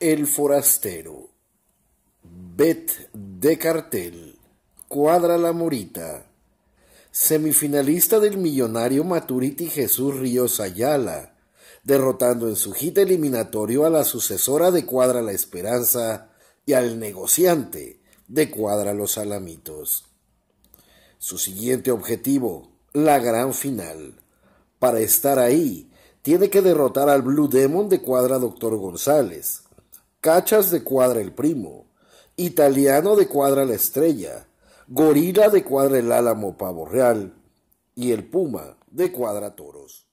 El forastero, Bet de cartel, Cuadra la Morita, semifinalista del millonario Maturiti Jesús Ríos Ayala, derrotando en su hita eliminatorio a la sucesora de Cuadra la Esperanza y al negociante de Cuadra los Alamitos. Su siguiente objetivo, la gran final. Para estar ahí, tiene que derrotar al Blue Demon de Cuadra Doctor González Cachas de cuadra el primo, Italiano de cuadra la estrella, Gorila de cuadra el álamo pavo real y el puma de cuadra toros.